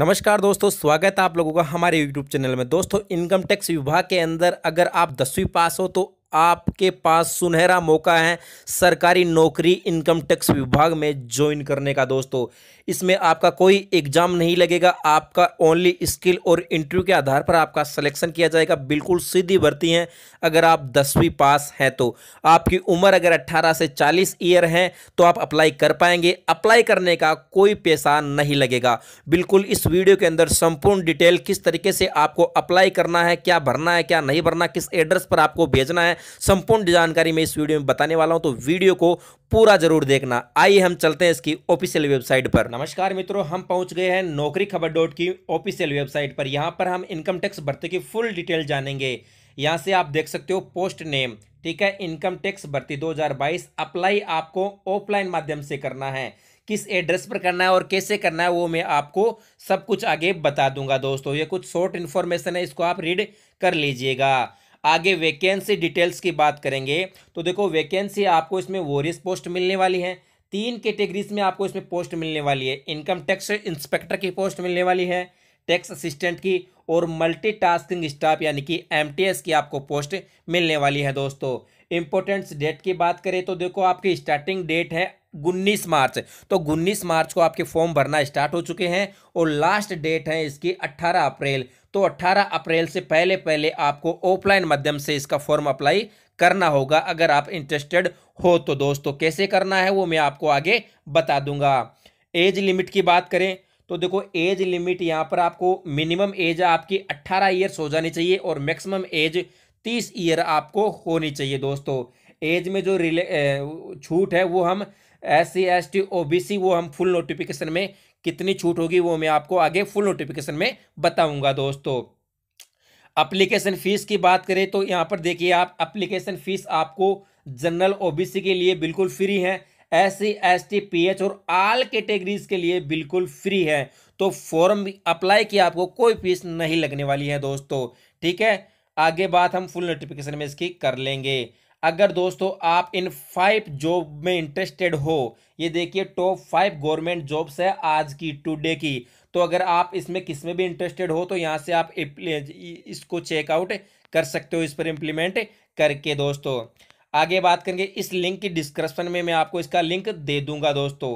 नमस्कार दोस्तों स्वागत है आप लोगों का हमारे यूट्यूब चैनल में दोस्तों इनकम टैक्स विभाग के अंदर अगर आप दसवीं पास हो तो आपके पास सुनहरा मौका है सरकारी नौकरी इनकम टैक्स विभाग में ज्वाइन करने का दोस्तों इसमें आपका कोई एग्जाम नहीं लगेगा आपका ओनली स्किल और इंटरव्यू के आधार पर आपका सिलेक्शन किया जाएगा बिल्कुल सीधी भर्ती हैं अगर आप दसवीं पास हैं तो आपकी उम्र अगर अट्ठारह से चालीस ईयर हैं तो आप अप्लाई कर पाएंगे अप्लाई करने का कोई पैसा नहीं लगेगा बिल्कुल इस वीडियो के अंदर संपूर्ण डिटेल किस तरीके से आपको अप्लाई करना है क्या भरना है क्या नहीं भरना किस एड्रेस पर आपको भेजना है संपूर्ण जानकारी मैं इस वीडियो में बताने वाला हूं तो वीडियो को पूरा जरूर देखना आइए हम चलते हैं इसकी ऑफिशियल वेबसाइट पर नमस्कार मित्रों हम पहुंच गए हैं नौकरी खबर डॉट की ऑफिशियल वेबसाइट पर यहाँ पर हम इनकम टैक्स भर्ती की फुल डिटेल जानेंगे यहाँ से आप देख सकते हो पोस्ट नेम ठीक है इनकम टैक्स भर्ती 2022 अप्लाई आपको ऑफलाइन माध्यम से करना है किस एड्रेस पर करना है और कैसे करना है वो मैं आपको सब कुछ आगे बता दूंगा दोस्तों ये कुछ शॉर्ट इन्फॉर्मेशन है इसको आप रीड कर लीजिएगा आगे वैकेंसी डिटेल्स की बात करेंगे तो देखो वैकेंसी आपको इसमें वोरियस पोस्ट मिलने वाली है तीन कैटेगरीज में आपको इसमें पोस्ट मिलने वाली है इनकम टैक्स इंस्पेक्टर की पोस्ट मिलने वाली है टैक्स असिस्टेंट की और मल्टीटास्किंग स्टाफ यानी कि एमटीएस की आपको पोस्ट मिलने वाली है दोस्तों इम्पोर्टेंट्स डेट की बात करें तो देखो आपकी स्टार्टिंग डेट है उन्नीस मार्च तो उन्नीस मार्च को आपके फॉर्म भरना स्टार्ट हो चुके हैं और लास्ट डेट है इसकी अट्ठारह अप्रैल तो 18 अप्रैल से पहले पहले आपको ऑफलाइन माध्यम से इसका फॉर्म अप्लाई करना होगा अगर आप इंटरेस्टेड हो तो दोस्तों तो कैसे करना है वो मैं आपको आगे बता दूंगा एज लिमिट की बात करें तो देखो एज लिमिट यहाँ पर आपको मिनिमम एज आपकी अट्ठारह ईयर्स हो जानी चाहिए और मैक्सिमम एज तीस ईयर आपको होनी चाहिए दोस्तों एज में जो रिले छूट है वो हम S C S T O B C वो हम फुल नोटिफिकेशन में कितनी छूट होगी वो मैं आपको आगे फुल नोटिफिकेशन में बताऊंगा दोस्तों अप्लीकेशन फ़ीस की बात करें तो यहाँ पर देखिए आप अप्लीकेशन फ़ीस आपको जनरल ओबीसी के लिए बिल्कुल फ्री है S C S T P H और आल कैटेगरीज के लिए बिल्कुल फ्री है तो फॉर्म अप्लाई की आपको कोई फीस नहीं लगने वाली है दोस्तों ठीक है आगे बात हम फुल नोटिफिकेशन में इसकी कर लेंगे अगर दोस्तों आप इन फाइव जॉब में इंटरेस्टेड हो ये देखिए टॉप फाइव गवर्नमेंट जॉब्स है आज की टुडे की तो अगर आप इसमें किस में भी इंटरेस्टेड हो तो यहाँ से आप इसको चेकआउट कर सकते हो इस पर इम्प्लीमेंट करके दोस्तों आगे बात करेंगे इस लिंक की डिस्क्रिप्शन में मैं आपको इसका लिंक दे दूंगा दोस्तों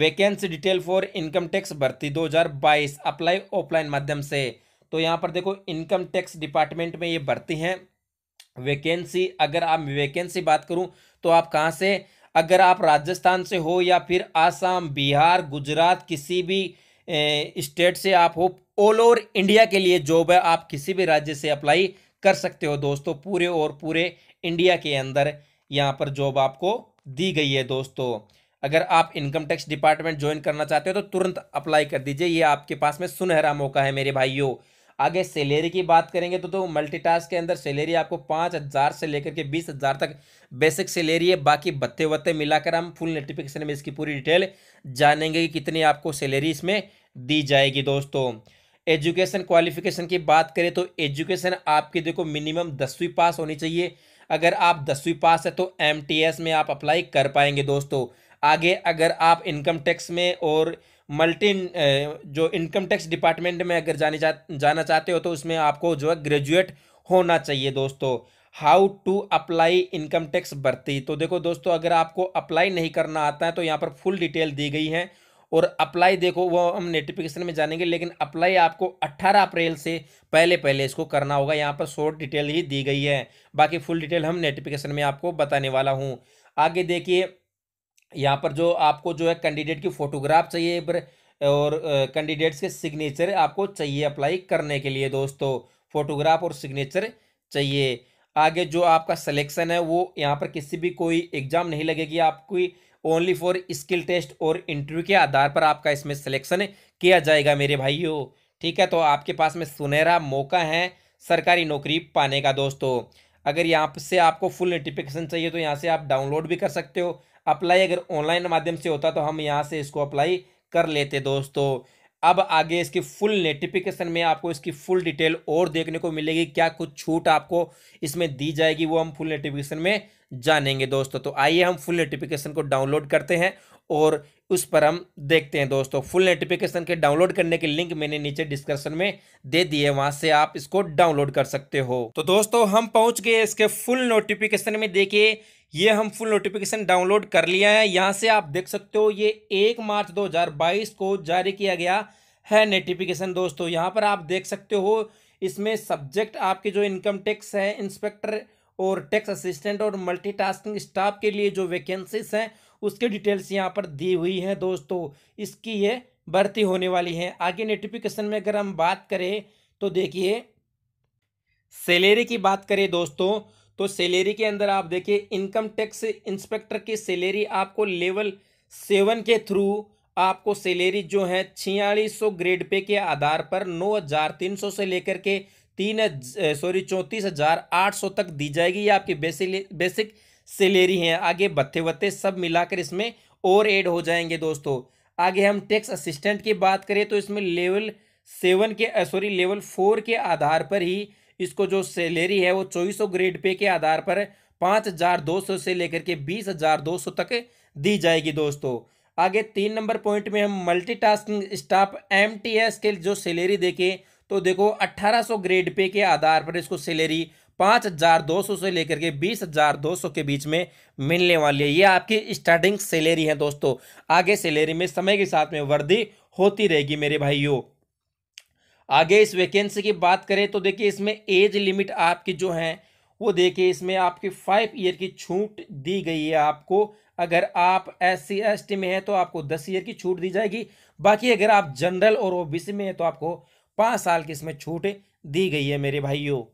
vacancy detail for income tax भर्ती 2022 अप्लाई ऑफलाइन माध्यम से तो यहाँ पर देखो इनकम टैक्स डिपार्टमेंट में ये भर्ती हैं वैकेंसी अगर आप वैकेंसी बात करूं तो आप कहां से अगर आप राजस्थान से हो या फिर आसाम बिहार गुजरात किसी भी स्टेट से आप हो ऑल ओवर इंडिया के लिए जॉब है आप किसी भी राज्य से अप्लाई कर सकते हो दोस्तों पूरे और पूरे इंडिया के अंदर यहाँ पर जॉब आपको दी गई है दोस्तों अगर आप इनकम टैक्स डिपार्टमेंट ज्वाइन करना चाहते हो तो तुरंत अप्लाई कर दीजिए ये आपके पास में सुनहरा मौका है मेरे भाइयों आगे सैलरी की बात करेंगे तो तो मल्टीटास्क के अंदर सैलरी आपको पाँच हज़ार से लेकर के बीस हज़ार तक बेसिक सैलरी है बाकी बत्ते वत्ते मिलाकर हम फुल नोटिफिकेशन में इसकी पूरी डिटेल जानेंगे कि कितनी आपको सैलरी इसमें दी जाएगी दोस्तों एजुकेशन क्वालिफिकेशन की बात करें तो एजुकेशन आपकी देखो मिनिमम दसवीं पास होनी चाहिए अगर आप दसवीं पास है तो एम में आप अप्लाई कर पाएंगे दोस्तों आगे अगर आप इनकम टैक्स में और मल्टी जो इनकम टैक्स डिपार्टमेंट में अगर जाने जा जाना चाहते हो तो उसमें आपको जो है ग्रेजुएट होना चाहिए दोस्तों how to apply income tax भर्ती तो देखो दोस्तों अगर आपको अप्लाई नहीं करना आता है तो यहाँ पर फुल डिटेल दी गई है और अप्लाई देखो वो हम नोटिफिकेशन में जानेंगे लेकिन अप्लाई आपको 18 अप्रैल से पहले पहले इसको करना होगा यहाँ पर शॉर्ट डिटेल ही दी गई है बाकी फुल डिटेल हम नोटिफिकेशन में आपको बताने वाला हूँ आगे देखिए यहाँ पर जो आपको जो है कैंडिडेट की फ़ोटोग्राफ चाहिए और कैंडिडेट्स के सिग्नेचर आपको चाहिए अप्लाई करने के लिए दोस्तों फ़ोटोग्राफ और सिग्नेचर चाहिए आगे जो आपका सिलेक्शन है वो यहाँ पर किसी भी कोई एग्ज़ाम नहीं लगेगी आपकी ओनली फॉर स्किल टेस्ट और इंटरव्यू के आधार पर आपका इसमें सिलेक्शन किया जाएगा मेरे भाइयों ठीक है तो आपके पास में सुनहरा मौका है सरकारी नौकरी पाने का दोस्तों अगर यहाँ से आपको फुल नोटिफिकेशन चाहिए तो यहाँ से आप डाउनलोड भी कर सकते हो अप्लाई अगर ऑनलाइन माध्यम से होता तो हम यहाँ से इसको अप्लाई कर लेते दोस्तों अब आगे इसकी फुल नोटिफिकेशन में आपको इसकी फुल डिटेल और देखने को मिलेगी क्या कुछ छूट आपको इसमें दी जाएगी वो हम फुल नोटिफिकेशन में जानेंगे दोस्तों तो आइए हम फुल नोटिफिकेशन को डाउनलोड करते हैं और उस पर हम देखते हैं दोस्तों फुल नोटिफिकेशन के डाउनलोड करने के लिंक मैंने नीचे डिस्क्रिप्शन में दे दिए वहां से आप इसको डाउनलोड कर सकते हो तो दोस्तों हम पहुंच गए इसके फुल नोटिफिकेशन में देखिए ये हम फुल नोटिफिकेशन डाउनलोड कर लिया है यहाँ से आप देख सकते हो ये एक मार्च दो को जारी किया गया है नोटिफिकेशन दोस्तों यहाँ पर आप देख सकते हो इसमें सब्जेक्ट आपके जो इनकम टैक्स है इंस्पेक्टर और टैक्स असिस्टेंट और मल्टीटास्किंग स्टाफ के लिए जो वैकेंसीज हैं उसके डिटेल्स यहाँ पर दी हुई हैं दोस्तों इसकी ये भर्ती होने वाली है आगे नोटिफिकेशन में अगर हम बात करें तो देखिए सैलरी की बात करें दोस्तों तो सैलरी के अंदर आप देखिए इनकम टैक्स इंस्पेक्टर की सैलरी आपको लेवल सेवन के थ्रू आपको सैलरी जो है छियालीस सौ ग्रेड पे के आधार पर नौ हज़ार तीन सौ से लेकर के तीन सॉरी चौंतीस हज़ार आठ सौ तक दी जाएगी ये आपकी बेसिक बेसिक सैलरी हैं आगे भत्ते वत्ते सब मिलाकर इसमें और एड हो जाएंगे दोस्तों आगे हम टैक्स असिस्टेंट की बात करें तो इसमें लेवल सेवन के सॉरी लेवल फोर के आधार पर ही इसको जो सैलरी है वो चौबीस ग्रेड पे के आधार पर पाँच हज़ार दो सौ से लेकर के बीस हज़ार दो सौ तक दी जाएगी दोस्तों आगे तीन नंबर पॉइंट में हम multitasking staff M T S के जो सैलरी देखें तो देखो अट्ठारह सौ ग्रेड पे के आधार पर इसको सैलरी पाँच हज़ार दो सौ से लेकर के बीस हज़ार दो सौ के बीच में मिलने वाली है ये आपकी स्टार्टिंग सैलरी है दोस्तों आगे सैलरी में समय के साथ में वृद्धि होती रहेगी मेरे भाइयों आगे इस वैकेंसी की बात करें तो देखिए इसमें एज लिमिट आपकी जो है वो देखिए इसमें आपकी फाइव ईयर की छूट दी गई है आपको अगर आप एस सी एस टी में हैं तो आपको दस ईयर की छूट दी जाएगी बाकी अगर आप जनरल और ओ में हैं तो आपको पाँच साल की इसमें छूट दी गई है मेरे भाइयों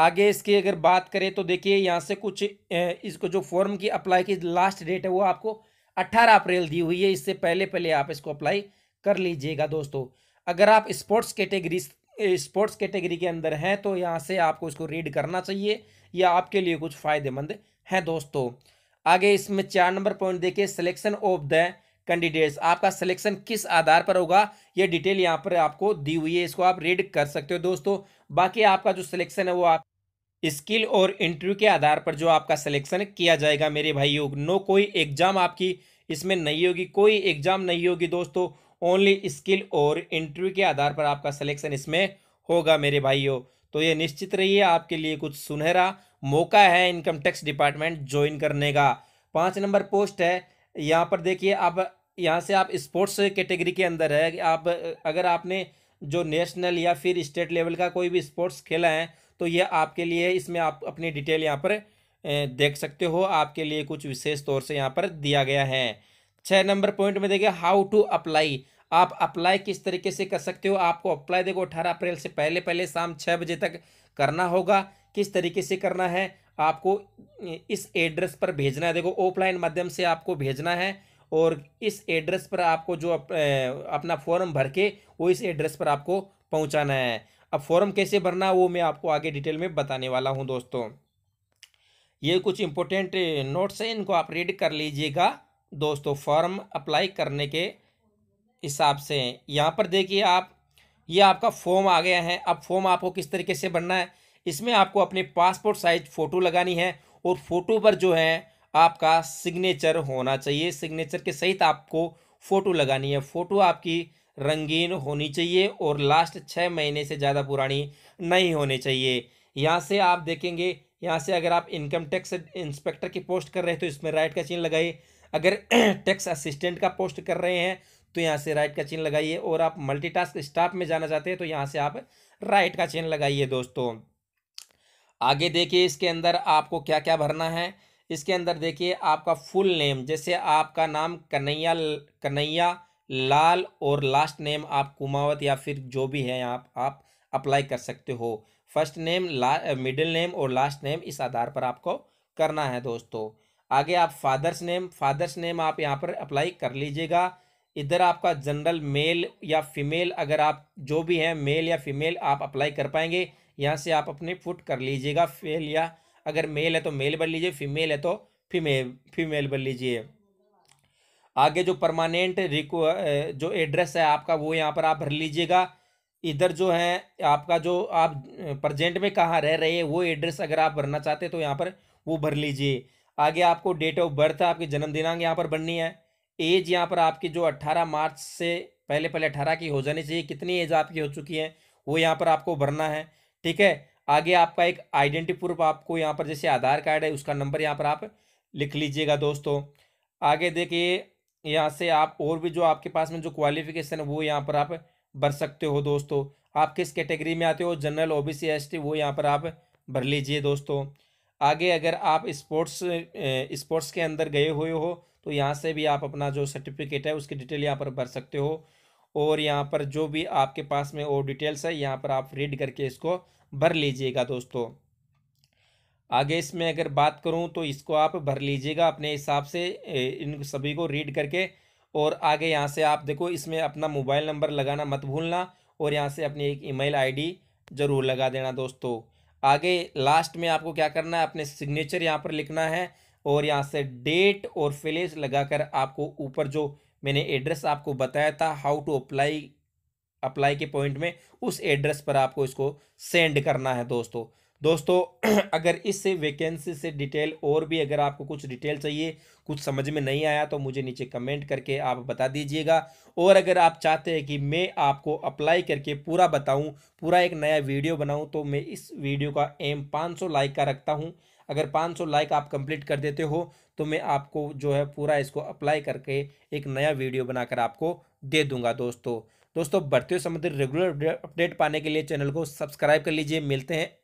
आगे इसकी अगर बात करें तो देखिए यहाँ से कुछ इसको जो फॉर्म की अप्लाई की लास्ट डेट है वो आपको 18 अप्रैल दी हुई है इससे पहले पहले आप इसको अप्लाई कर लीजिएगा दोस्तों अगर आप स्पोर्ट्स कैटेगरी स्पोर्ट्स कैटेगरी के अंदर हैं तो यहाँ से आपको इसको रीड करना चाहिए या आपके लिए कुछ फ़ायदेमंद हैं दोस्तों आगे इसमें चार नंबर पॉइंट देखिए सिलेक्शन ऑफ द कैंडिडेट्स आपका सिलेक्शन किस आधार पर होगा ये डिटेल यहाँ पर आपको दी हुई है इसको आप रीड कर सकते हो दोस्तों बाकी आपका जो सिलेक्शन है वो आप स्किल और इंटरव्यू के आधार पर जो आपका सिलेक्शन किया जाएगा मेरे भाइयों नो कोई एग्जाम आपकी इसमें नहीं होगी कोई एग्जाम नहीं होगी दोस्तों ओनली स्किल और इंटरव्यू के आधार पर आपका सिलेक्शन इसमें होगा मेरे भाइयों तो ये निश्चित रहिए आपके लिए कुछ सुनहरा मौका है इनकम टैक्स डिपार्टमेंट ज्वाइन करने का पाँच नंबर पोस्ट है यहाँ पर देखिए आप यहाँ से आप स्पोर्ट्स कैटेगरी के अंदर है आप अगर आपने जो नेशनल या फिर स्टेट लेवल का कोई भी स्पोर्ट्स खेला है तो ये आपके लिए इसमें आप अपनी डिटेल यहाँ पर देख सकते हो आपके लिए कुछ विशेष तौर से यहाँ पर दिया गया है छः नंबर पॉइंट में देखिए हाउ टू अप्लाई आप अप्लाई किस तरीके से कर सकते हो आपको अप्लाई देखो अठारह अप्रैल से पहले पहले शाम छः बजे तक करना होगा किस तरीके से करना है आपको इस एड्रेस पर भेजना है देखो ऑफलाइन माध्यम से आपको भेजना है और इस एड्रेस पर आपको जो अप, अपना फॉर्म भर के वो इस एड्रेस पर आपको पहुंचाना है अब फॉर्म कैसे भरना वो मैं आपको आगे डिटेल में बताने वाला हूँ दोस्तों ये कुछ इंपॉर्टेंट नोट्स हैं इनको आप रीड कर लीजिएगा दोस्तों फॉर्म अप्लाई करने के हिसाब से यहाँ पर देखिए आप ये आपका फॉर्म आ गया है अब फॉर्म आपको किस तरीके से भरना है इसमें आपको अपने पासपोर्ट साइज फ़ोटो लगानी है और फोटो पर जो है आपका सिग्नेचर होना चाहिए सिग्नेचर के सहित आपको फ़ोटो लगानी है फ़ोटो आपकी रंगीन होनी चाहिए और लास्ट छः महीने से ज़्यादा पुरानी नहीं होनी चाहिए यहाँ से आप देखेंगे यहाँ से अगर आप इनकम टैक्स इंस्पेक्टर की पोस्ट कर रहे हैं तो इसमें राइट का चिन्ह लगाइए अगर टैक्स असिस्टेंट का पोस्ट कर रहे हैं तो यहाँ से राइट का चिन्ह लगाइए और आप मल्टीटास्क स्टाफ में जाना चाहते हैं तो यहाँ से आप राइट का चिन्ह लगाइए दोस्तों आगे देखिए इसके अंदर आपको क्या क्या भरना है इसके अंदर देखिए आपका फुल नेम जैसे आपका नाम कन्हैया कन्हैया लाल और लास्ट नेम आप कुमावत या फिर जो भी है आप आप अप्लाई कर सकते हो फर्स्ट नेम ला मिडिल नेम और लास्ट नेम इस आधार पर आपको करना है दोस्तों आगे आप फादर्स नेम फादर्स नेम आप यहाँ पर अप्लाई कर लीजिएगा इधर आपका जनरल मेल या फीमेल अगर आप जो भी हैं मेल या फीमेल आप अप्लाई कर पाएंगे यहाँ से आप अपने फुट कर लीजिएगा फेल या अगर मेल है तो मेल बन लीजिए फीमेल है तो फीमेल फीमेल बन लीजिए आगे जो परमानेंट रिक जो एड्रेस है आपका वो यहाँ पर आप भर लीजिएगा इधर जो है आपका जो आप प्रजेंट में कहाँ रह रहे हैं वो एड्रेस अगर आप भरना चाहते तो यहाँ पर वो भर लीजिए आगे आपको डेट ऑफ बर्थ आपकी जन्म दिनांक यहाँ पर बननी है एज यहाँ पर आपकी जो अट्ठारह मार्च से पहले पहले अट्ठारह की हो जानी चाहिए कितनी एज आपकी हो चुकी है वो यहाँ पर आपको भरना है ठीक है आगे आपका एक आइडेंटिटी प्रूफ आपको यहाँ पर जैसे आधार कार्ड है उसका नंबर यहाँ पर आप लिख लीजिएगा दोस्तों आगे देखिए यहाँ से आप और भी जो आपके पास में जो क्वालिफिकेशन है वो यहाँ पर आप भर सकते हो दोस्तों आप किस कैटेगरी में आते हो general O B C S T वो यहाँ पर आप भर लीजिए दोस्तों आगे अगर आप स्पोर्ट्स स्पोर्ट्स के अंदर गए हुए हो तो यहाँ से भी आप अपना जो सर्टिफिकेट है उसकी डिटेल यहाँ पर भर सकते हो और यहाँ पर जो भी आपके पास में और डिटेल्स है यहाँ पर आप रीड करके इसको भर लीजिएगा दोस्तों आगे इसमें अगर बात करूं तो इसको आप भर लीजिएगा अपने हिसाब से इन सभी को रीड करके और आगे यहाँ से आप देखो इसमें अपना मोबाइल नंबर लगाना मत भूलना और यहाँ से अपनी एक ईमेल आईडी ज़रूर लगा देना दोस्तों आगे लास्ट में आपको क्या करना है अपने सिग्नेचर यहाँ पर लिखना है और यहाँ से डेट और फिलेज लगाकर आपको ऊपर जो मैंने एड्रेस आपको बताया था हाउ टू अप्लाई अप्लाई के पॉइंट में उस एड्रेस पर आपको इसको सेंड करना है दोस्तों दोस्तों अगर इस वैकेंसी से डिटेल और भी अगर आपको कुछ डिटेल चाहिए कुछ समझ में नहीं आया तो मुझे नीचे कमेंट करके आप बता दीजिएगा और अगर आप चाहते हैं कि मैं आपको अप्लाई करके पूरा बताऊं पूरा एक नया वीडियो बनाऊं तो मैं इस वीडियो का एम 500 लाइक का रखता हूं अगर 500 लाइक आप कंप्लीट कर देते हो तो मैं आपको जो है पूरा इसको अप्लाई करके एक नया वीडियो बनाकर आपको दे दूंगा दोस्तों दोस्तों बढ़ते हुए संबंधित रेगुलर अपडेट पाने के लिए चैनल को सब्सक्राइब कर लीजिए मिलते हैं